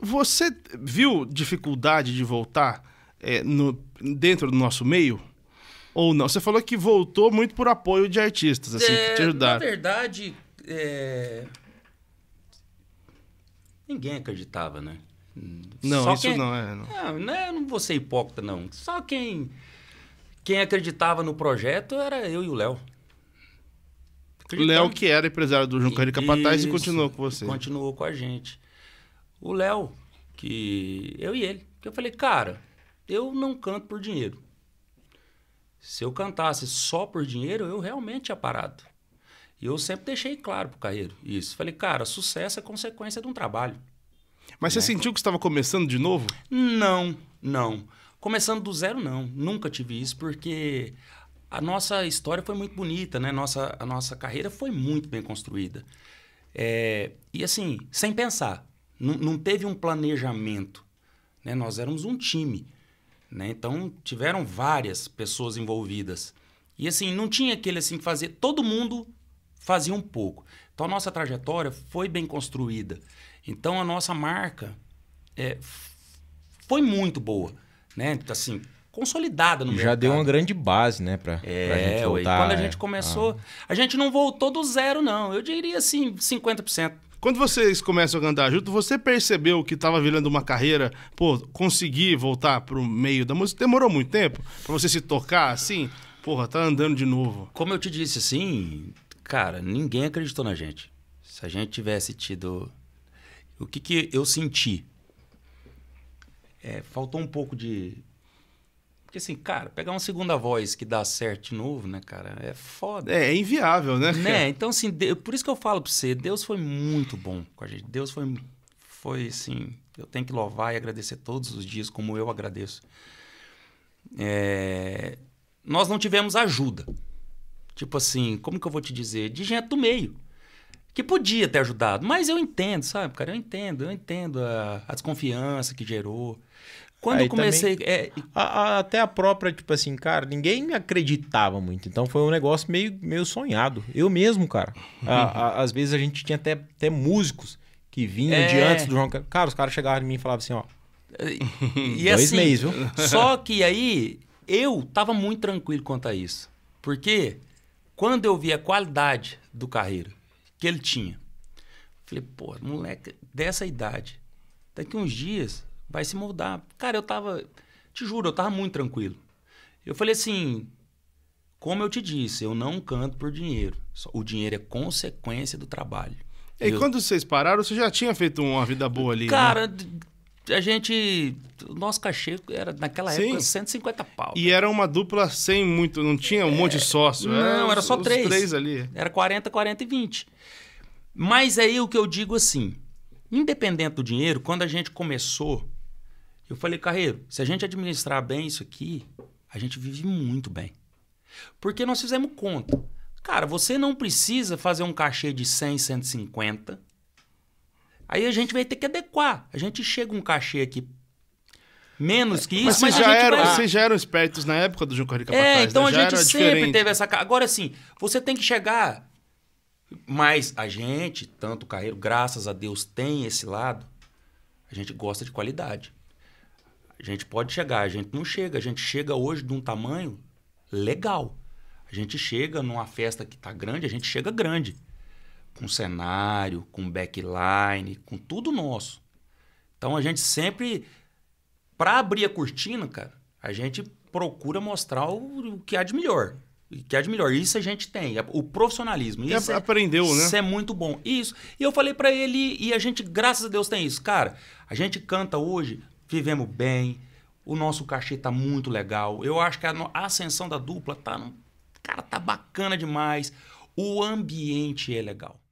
Você viu dificuldade de voltar é, no, dentro do nosso meio? Ou não? Você falou que voltou muito por apoio de artistas, assim, é, que te é, ajudaram. Na verdade, é... ninguém acreditava, né? Não, Só isso quem... não é. Não. Não, é, não, né, não vou ser hipócrita, não. Só quem, quem acreditava no projeto era eu e o Léo. Léo, que era empresário do Juncaí Capataz e continuou com você. Continuou com a gente o Léo, que eu e ele. Que eu falei, cara, eu não canto por dinheiro. Se eu cantasse só por dinheiro, eu realmente tinha parado. E eu sempre deixei claro pro Carreiro isso. Falei, cara, sucesso é consequência de um trabalho. Mas né? você sentiu que estava começando de novo? Não, não. Começando do zero, não. Nunca tive isso, porque a nossa história foi muito bonita, né? Nossa, a nossa carreira foi muito bem construída. É, e assim, sem pensar. Não, teve um planejamento. Né? Nós éramos um time. Né? Então, tiveram várias pessoas envolvidas. E assim, não tinha aquele assim que fazer. Todo mundo fazia um pouco. Então, a nossa trajetória foi bem construída. Então, a nossa marca é, foi muito boa. Né? Assim, consolidada no Já mercado. Já deu uma grande base, né, para é, gente voltar. E quando a né? gente começou, é. a gente não voltou do zero, não. Eu diria assim, 50%. Quando vocês começam a cantar junto, você percebeu que estava virando uma carreira, pô, conseguir voltar para o meio da música? Demorou muito tempo para você se tocar assim? Porra, tá andando de novo. Como eu te disse, assim, cara, ninguém acreditou na gente. Se a gente tivesse tido. O que, que eu senti? É, faltou um pouco de porque assim, cara, pegar uma segunda voz que dá certo de novo, né, cara, é foda. É, é inviável, né? Né? Então, assim, por isso que eu falo pra você, Deus foi muito bom com a gente. Deus foi, foi assim, eu tenho que louvar e agradecer todos os dias, como eu agradeço. É... Nós não tivemos ajuda. Tipo assim, como que eu vou te dizer? De gente do meio. Que podia ter ajudado, mas eu entendo, sabe, cara? Eu entendo, eu entendo a, a desconfiança que gerou. Quando Aí eu comecei. Também, é... a, a, até a própria, tipo assim, cara, ninguém me acreditava muito. Então foi um negócio meio, meio sonhado. Eu mesmo, cara. a, uhum. às vezes a gente tinha até, até músicos que vinham é... de antes do João. Cara, os caras chegavam em mim e falavam assim, ó. E, dois assim, meses, viu? Só que aí eu tava muito tranquilo quanto a isso. Porque quando eu vi a qualidade do carreiro que ele tinha, falei, pô, moleque dessa idade, daqui uns dias vai se moldar. Cara, eu tava. Te juro, eu tava muito tranquilo. Eu falei assim. Como eu te disse, eu não canto por dinheiro. O dinheiro é consequência do trabalho. E, e eu... quando vocês pararam, você já tinha feito uma vida boa ali? Né? Cara, né? a gente. nosso cachê era, naquela Sim. época, 150 pau. E cara. era uma dupla sem muito, não tinha um é... monte de sócio. Não, era, era só os, três. três ali. Era 40, 40 e 20. Mas aí o que eu digo assim: independente do dinheiro, quando a gente começou eu falei, Carreiro, se a gente administrar bem isso aqui, a gente vive muito bem. Porque nós fizemos conta. Cara, você não precisa fazer um cachê de 100, 150. Aí a gente vai ter que adequar. A gente chega um cachê aqui menos que isso, mas, mas já era. vai... vocês já eram espertos na época do Junco de Capataz, É, então né? a gente sempre diferente. teve essa... Agora, sim, você tem que chegar... Mas a gente, tanto o Carreiro, graças a Deus, tem esse lado. A gente gosta de qualidade. A gente pode chegar, a gente não chega. A gente chega hoje de um tamanho legal. A gente chega numa festa que está grande, a gente chega grande. Com cenário, com backline, com tudo nosso. Então a gente sempre, para abrir a cortina, cara, a gente procura mostrar o, o que há de melhor. O que há de melhor. Isso a gente tem, o profissionalismo. É, isso é, aprendeu, né? Isso é muito bom. Isso. E eu falei para ele, e a gente, graças a Deus, tem isso. Cara, a gente canta hoje vivemos bem, o nosso cachê tá muito legal. Eu acho que a, a ascensão da dupla tá, cara, tá bacana demais. O ambiente é legal.